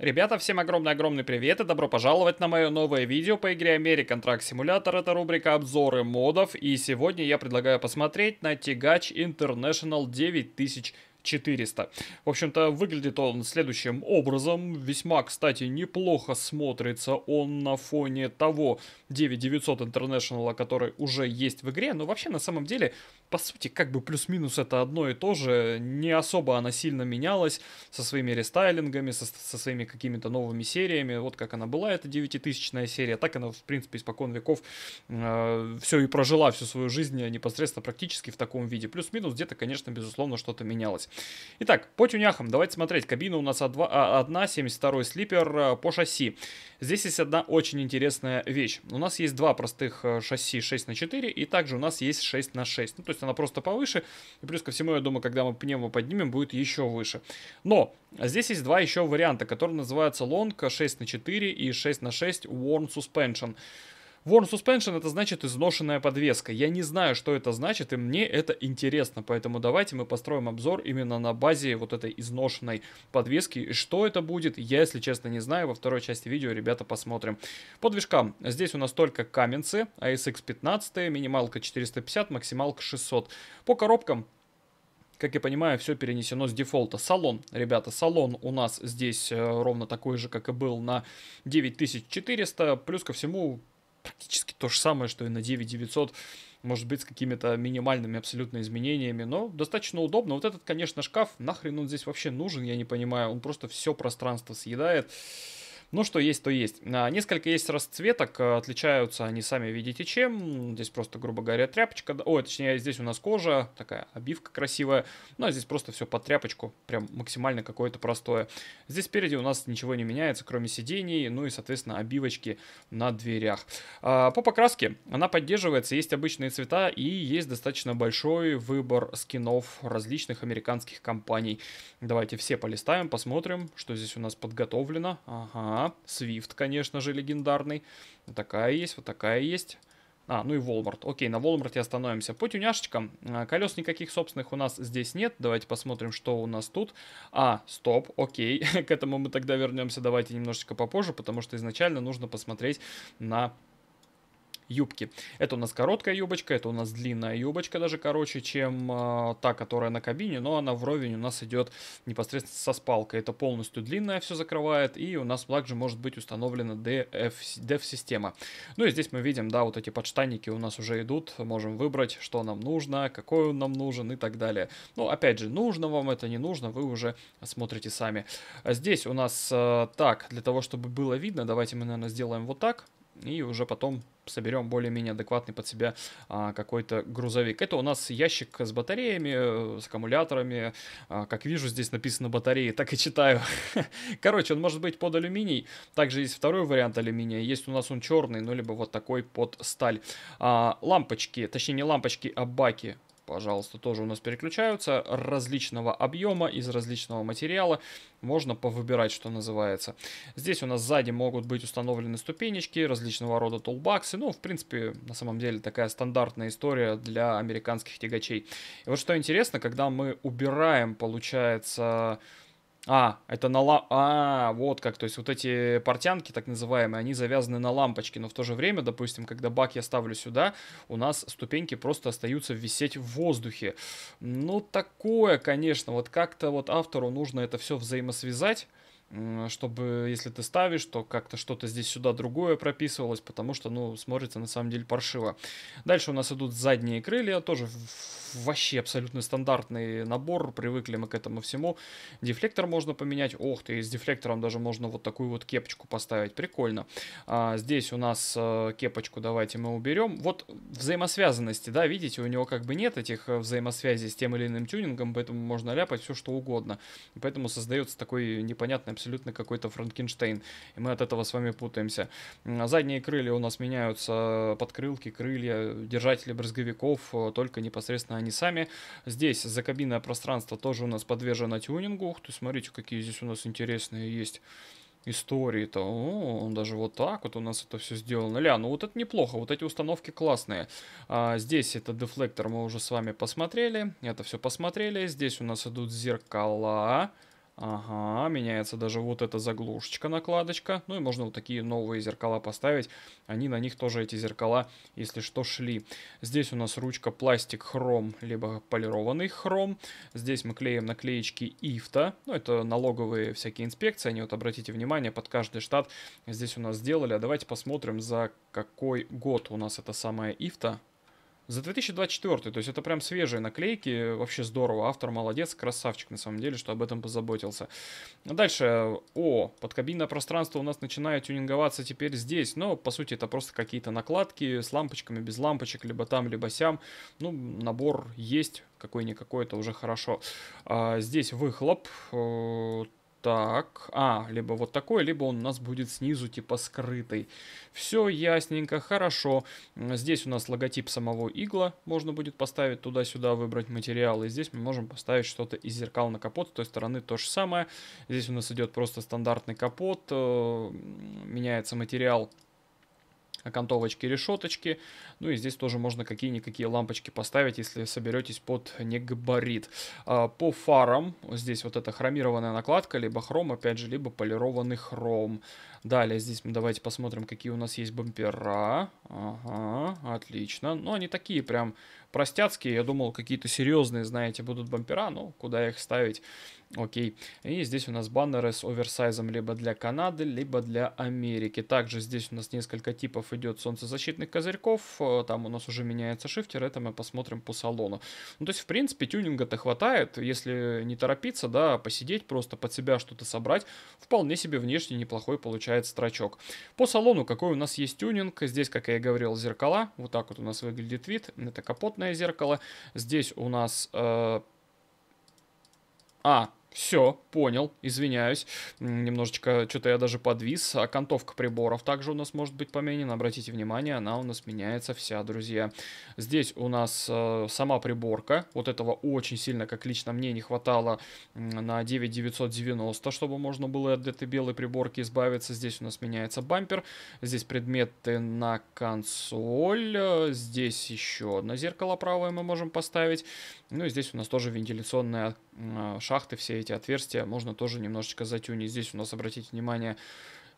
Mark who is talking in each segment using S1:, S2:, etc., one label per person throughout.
S1: Ребята, всем огромный-огромный привет и добро пожаловать на мое новое видео по игре American Truck симулятор. Это рубрика обзоры модов и сегодня я предлагаю посмотреть на тягач International 9000 400. В общем-то, выглядит он следующим образом. Весьма, кстати, неплохо смотрится он на фоне того 9900 International, который уже есть в игре. Но вообще, на самом деле, по сути, как бы плюс-минус это одно и то же. Не особо она сильно менялась со своими рестайлингами, со, со своими какими-то новыми сериями. Вот как она была, эта 9000 серия, так она, в принципе, испокон веков э, все и прожила всю свою жизнь непосредственно практически в таком виде. Плюс-минус где-то, конечно, безусловно, что-то менялось. Итак, по тюняхам давайте смотреть. Кабина у нас а, одна, 72 слипер э, по шасси. Здесь есть одна очень интересная вещь. У нас есть два простых э, шасси 6 на 4 и также у нас есть 6 на 6. Ну, то есть она просто повыше. И плюс ко всему, я думаю, когда мы пневмо поднимем, будет еще выше. Но здесь есть два еще варианта, которые называются Long 6 на 4 и 6 на 6 Worn Suspension. Worn Suspension это значит изношенная подвеска. Я не знаю, что это значит, и мне это интересно. Поэтому давайте мы построим обзор именно на базе вот этой изношенной подвески. И что это будет, я, если честно, не знаю. Во второй части видео, ребята, посмотрим. По движкам. Здесь у нас только каменцы, ASX 15, минималка 450, максималка 600. По коробкам как я понимаю, все перенесено с дефолта. Салон, ребята, салон у нас здесь э, ровно такой же, как и был на 9400. Плюс ко всему практически то же самое, что и на 9900, может быть, с какими-то минимальными абсолютно изменениями, но достаточно удобно. Вот этот, конечно, шкаф, нахрен он здесь вообще нужен, я не понимаю, он просто все пространство съедает. Ну, что есть, то есть. А, несколько есть расцветок, э, отличаются они сами, видите, чем. Здесь просто, грубо говоря, тряпочка. Ой, точнее, здесь у нас кожа, такая обивка красивая. Ну, а здесь просто все под тряпочку, прям максимально какое-то простое. Здесь спереди у нас ничего не меняется, кроме сидений, ну и, соответственно, обивочки на дверях. А, по покраске она поддерживается, есть обычные цвета и есть достаточно большой выбор скинов различных американских компаний. Давайте все полистаем, посмотрим, что здесь у нас подготовлено. Ага, Свифт, конечно же, легендарный. такая есть, вот такая есть. А, ну и Волмарт. Окей, на Волмарте остановимся. По тюняшечкам. А, колес никаких собственных у нас здесь нет. Давайте посмотрим, что у нас тут. А, стоп, окей. К этому мы тогда вернемся. Давайте немножечко попозже, потому что изначально нужно посмотреть на юбки. Это у нас короткая юбочка, это у нас длинная юбочка, даже короче, чем э, та, которая на кабине, но она вровень у нас идет непосредственно со спалкой. Это полностью длинная все закрывает, и у нас также может быть установлена DF-система. Ну и здесь мы видим, да, вот эти подштанники у нас уже идут, можем выбрать, что нам нужно, какой он нам нужен и так далее. Ну, опять же, нужно вам это, не нужно, вы уже смотрите сами. А здесь у нас э, так, для того, чтобы было видно, давайте мы, наверное, сделаем вот так, и уже потом соберем более-менее адекватный под себя а, какой-то грузовик. Это у нас ящик с батареями, э, с аккумуляторами. А, как вижу, здесь написано батареи, так и читаю. Короче, он может быть под алюминий. Также есть второй вариант алюминия. Есть у нас он черный, ну либо вот такой под сталь. А, лампочки, точнее не лампочки, а баки пожалуйста, тоже у нас переключаются различного объема, из различного материала. Можно повыбирать, что называется. Здесь у нас сзади могут быть установлены ступенечки, различного рода тулбаксы. Ну, в принципе, на самом деле такая стандартная история для американских тягачей. И вот что интересно, когда мы убираем, получается, а, это на ла... А, вот как. То есть вот эти портянки, так называемые, они завязаны на лампочке. Но в то же время, допустим, когда бак я ставлю сюда, у нас ступеньки просто остаются висеть в воздухе. Ну, такое, конечно. Вот как-то вот автору нужно это все взаимосвязать чтобы, если ты ставишь, то как-то что-то здесь сюда другое прописывалось, потому что, ну, смотрится на самом деле паршиво. Дальше у нас идут задние крылья, тоже вообще абсолютно стандартный набор, привыкли мы к этому всему. Дефлектор можно поменять, ох ты, с дефлектором даже можно вот такую вот кепочку поставить, прикольно. А, здесь у нас а, кепочку давайте мы уберем. Вот взаимосвязанности, да, видите, у него как бы нет этих э, взаимосвязей с тем или иным тюнингом, поэтому можно ляпать все что угодно. Поэтому создается такой непонятный абсолютно какой-то Франкенштейн, и мы от этого с вами путаемся. А задние крылья у нас меняются, подкрылки, крылья, держатели брызговиков, э, только непосредственно они сами. Здесь за кабинное пространство тоже у нас подвержено тюнингу. Ух ты, смотрите, какие здесь у нас интересные есть истории-то. он даже вот так вот у нас это все сделано. Ля, ну вот это неплохо, вот эти установки классные. А, здесь это дефлектор мы уже с вами посмотрели, это все посмотрели. Здесь у нас идут Зеркала. Ага, меняется даже вот эта заглушечка, накладочка. Ну и можно вот такие новые зеркала поставить. Они на них тоже, эти зеркала, если что, шли. Здесь у нас ручка пластик хром, либо полированный хром. Здесь мы клеим наклеечки ИФТа. Ну это налоговые всякие инспекции. Они вот, обратите внимание, под каждый штат здесь у нас сделали. А давайте посмотрим, за какой год у нас это самая ИФТа. За 2024, то есть это прям свежие наклейки, вообще здорово, автор молодец, красавчик на самом деле, что об этом позаботился. Дальше, о, подкабинное пространство у нас начинает тюнинговаться теперь здесь, но по сути это просто какие-то накладки с лампочками, без лампочек, либо там, либо сям, ну, набор есть, какой-никакой, это уже хорошо. А, здесь выхлоп, э, так. А, либо вот такой, либо он у нас будет снизу типа скрытый. Все ясненько, хорошо. Здесь у нас логотип самого игла. Можно будет поставить туда-сюда, выбрать материалы. И здесь мы можем поставить что-то из зеркал на капот. С той стороны то же самое. Здесь у нас идет просто стандартный капот. Э, меняется материал окантовочки, решеточки. Ну и здесь тоже можно какие-никакие лампочки поставить, если соберетесь под негабарит. А, по фарам здесь вот эта хромированная накладка, либо хром, опять же, либо полированный хром. Далее здесь мы давайте посмотрим, какие у нас есть бампера. Ага, отлично. Но ну, они такие прям простяцкие. Я думал, какие-то серьезные, знаете, будут бампера, ну куда их ставить? Окей. И здесь у нас баннеры с оверсайзом либо для Канады, либо для Америки. Также здесь у нас несколько типов идет солнцезащитных козырьков. Э, там у нас уже меняется шифтер. Это мы посмотрим по салону. Ну, то есть, в принципе, тюнинга-то хватает. Если не торопиться, да, а посидеть, просто под себя что-то собрать, вполне себе внешне неплохой получается строчок. По салону какой у нас есть тюнинг? Здесь, как я и говорил, зеркала. Вот так вот у нас выглядит вид. Это капотная зеркало. Здесь у нас... Э... А, все, понял, извиняюсь. Немножечко, что-то я даже подвис. Окантовка а приборов также у нас может быть поменена. Обратите внимание, она у нас меняется вся, друзья. Здесь у нас э, сама приборка. Вот этого очень сильно, как лично мне, не хватало на 9990, чтобы можно было от этой белой приборки избавиться. Здесь у нас меняется бампер. Здесь предметы на консоль. Здесь еще одно зеркало правое мы можем поставить. Ну и здесь у нас тоже вентиляционные э, шахты все эти отверстия можно тоже немножечко затюнить. Здесь у нас, обратите внимание,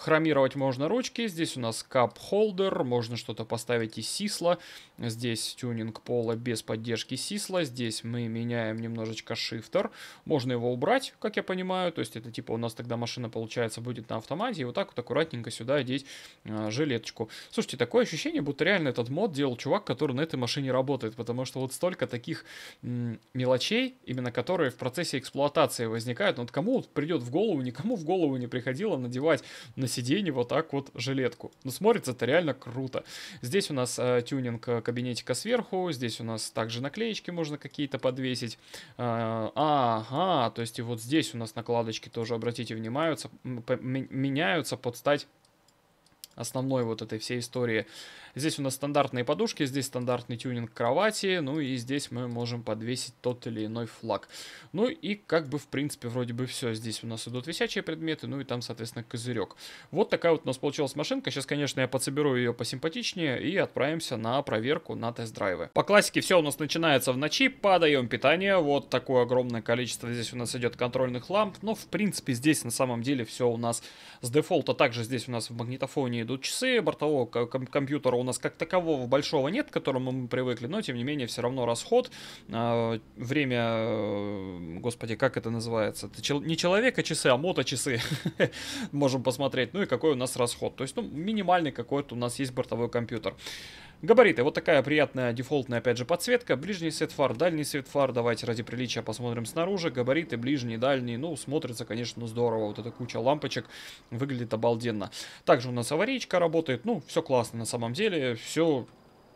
S1: Хромировать можно ручки, здесь у нас кап-холдер, можно что-то поставить из сисла, здесь тюнинг пола без поддержки сисла, здесь мы меняем немножечко шифтер, можно его убрать, как я понимаю, то есть это типа у нас тогда машина получается будет на автомате, и вот так вот аккуратненько сюда одеть э, а, жилеточку. Слушайте, такое ощущение, будто реально этот мод делал чувак, который на этой машине работает, потому что вот столько таких м- мелочей, именно которые в процессе эксплуатации возникают, но вот кому придет в голову, никому в голову не приходило надевать на сиденье вот так вот жилетку. Ну, смотрится это реально круто. Здесь у нас э, тюнинг э, кабинетика сверху, здесь у нас также наклеечки можно какие-то подвесить. Э, ага, то есть и вот здесь у нас накладочки тоже, обратите внимание, меняются под стать основной вот этой всей истории. Здесь у нас стандартные подушки, здесь стандартный тюнинг кровати, ну и здесь мы можем подвесить тот или иной флаг. Ну и как бы в принципе вроде бы все. Здесь у нас идут висячие предметы, ну и там, соответственно, козырек. Вот такая вот у нас получилась машинка. Сейчас, конечно, я подсоберу ее посимпатичнее и отправимся на проверку на тест-драйвы. По классике все у нас начинается в ночи, подаем питание. Вот такое огромное количество здесь у нас идет контрольных ламп. Но, в принципе, здесь на самом деле все у нас с дефолта. Также здесь у нас в магнитофоне идут идут часы, бортового ком компьютера у нас как такового большого нет, к которому мы привыкли, но тем не менее все равно расход, а, время, э, господи, как это называется, это чел не человека часы, а моточасы, можем посмотреть, ну и какой у нас расход, то есть ну, минимальный какой-то у нас есть бортовой компьютер. Габариты. Вот такая приятная дефолтная, опять же, подсветка. Ближний свет фар, дальний свет фар. Давайте ради приличия посмотрим снаружи. Габариты, ближний, дальний. Ну, смотрится, конечно, здорово. Вот эта куча лампочек выглядит обалденно. Также у нас аварийка работает. Ну, все классно на самом деле. Все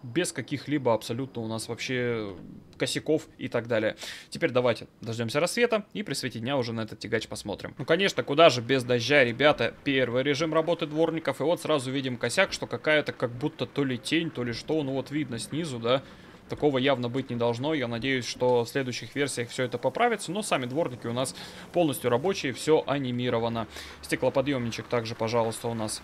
S1: без каких-либо абсолютно у нас вообще э, косяков и так далее. Теперь давайте дождемся рассвета и при свете дня уже на этот тягач посмотрим. Ну, конечно, куда же без дождя, ребята. Первый режим работы дворников, и вот сразу видим косяк, что какая-то как будто то ли тень, то ли что, ну вот видно снизу, да. Такого явно быть не должно. Я надеюсь, что в следующих версиях все это поправится. Но сами дворники у нас полностью рабочие, все анимировано. Стеклоподъемничек также, пожалуйста, у нас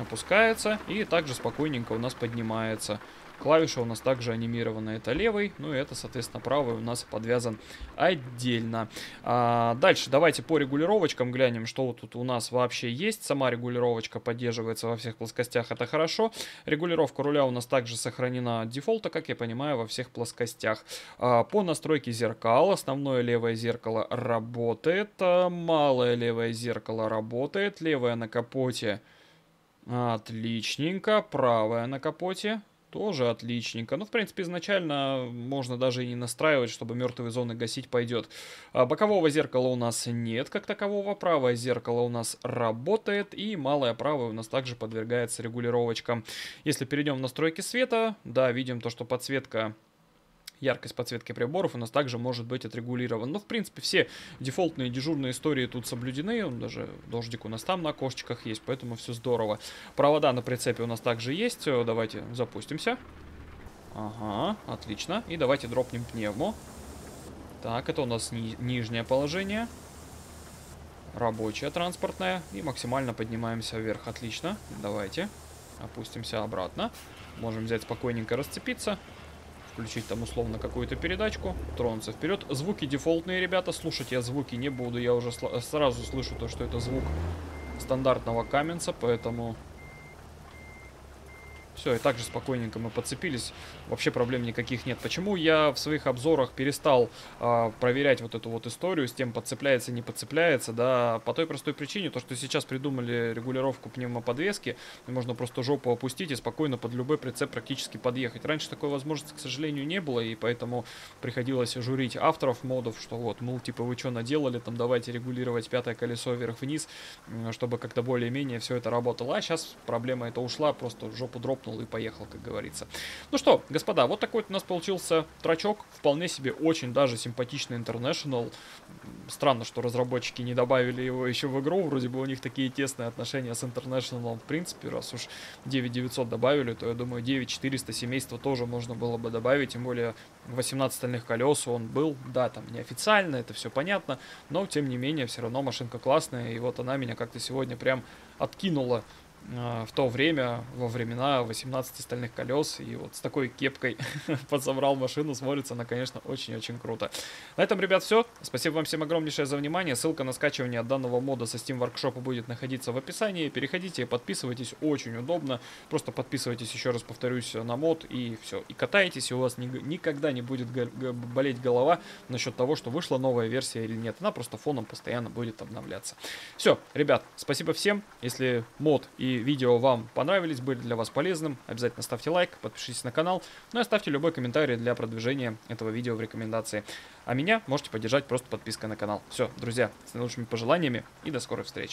S1: опускается и также спокойненько у нас поднимается. Клавиша у нас также анимирована, это левый, ну и это, соответственно, правый у нас подвязан отдельно. А, дальше давайте по регулировочкам глянем, что тут у нас вообще есть. Сама регулировочка поддерживается во всех плоскостях, это хорошо. Регулировка руля у нас также сохранена от дефолта, как я понимаю, во всех плоскостях. А, по настройке зеркал, основное левое зеркало работает, а, малое левое зеркало работает, левое на капоте... Отличненько. Правая на капоте. Тоже отличненько. Ну, в принципе, изначально можно даже и не настраивать, чтобы мертвые зоны гасить пойдет. А бокового зеркала у нас нет как такового, правое зеркало у нас работает, и малое правое у нас также подвергается регулировочкам. Если перейдем в настройки света, да, видим то, что подсветка яркость подсветки приборов у нас также может быть отрегулирован. Но, ну, в принципе, все дефолтные дежурные истории тут соблюдены. Даже дождик у нас там на окошечках есть, поэтому все здорово. Провода на прицепе у нас также есть. Э, давайте запустимся. Ага, отлично. И давайте дропнем пневму. Так, это у нас ни нижнее положение. Рабочее транспортное. И максимально поднимаемся вверх. Отлично. Давайте. Опустимся обратно. Можем взять спокойненько расцепиться включить там условно какую-то передачку, тронуться вперед. Звуки дефолтные, ребята, слушать я звуки не буду, я уже сразу слышу то, что это звук стандартного каменца, поэтому все, и также спокойненько мы подцепились. Вообще проблем никаких нет. Почему я в своих обзорах перестал э, проверять вот эту вот историю с тем, подцепляется, не подцепляется, да, по той простой причине, то, что сейчас придумали регулировку пневмоподвески, можно просто жопу опустить и спокойно под любой прицеп практически подъехать. Раньше такой возможности, к сожалению, не было, и поэтому приходилось журить авторов модов, что вот, мол, типа, вы что наделали, там, давайте регулировать пятое колесо вверх-вниз, чтобы как-то более-менее все это работало. А сейчас проблема это ушла, просто жопу дропнул хлопнул и поехал, как говорится. Ну что, господа, вот такой у нас получился трачок. Вполне себе очень даже симпатичный International. Странно, что разработчики не добавили его еще в игру. Вроде бы у них такие тесные отношения с International. в принципе. Раз уж 9900 добавили, то я думаю 9400 семейства тоже можно было бы добавить. Тем более 18 остальных колес он был. Да, там неофициально, это все понятно. Но тем не менее, все равно машинка классная. И вот она меня как-то сегодня прям откинула Э, в то время, во времена 18 стальных колес, и вот с такой кепкой подсобрал машину, смотрится она, конечно, очень-очень круто. На этом, ребят, все. Спасибо вам всем огромнейшее за внимание. Ссылка на скачивание данного мода со Steam Workshop будет находиться в описании. Переходите, подписывайтесь, очень удобно. Просто подписывайтесь, еще раз повторюсь, на мод, и все. И катаетесь, и у вас ни никогда не будет болеть голова насчет того, что вышла новая версия или нет. Она просто фоном постоянно будет обновляться. Все, ребят, спасибо всем. Если мод и видео вам понравились, были для вас полезным, обязательно ставьте лайк, подпишитесь на канал, ну и оставьте любой комментарий для продвижения этого видео в рекомендации. А меня можете поддержать просто подпиской на канал. Все, друзья, с наилучшими пожеланиями и до скорой встречи.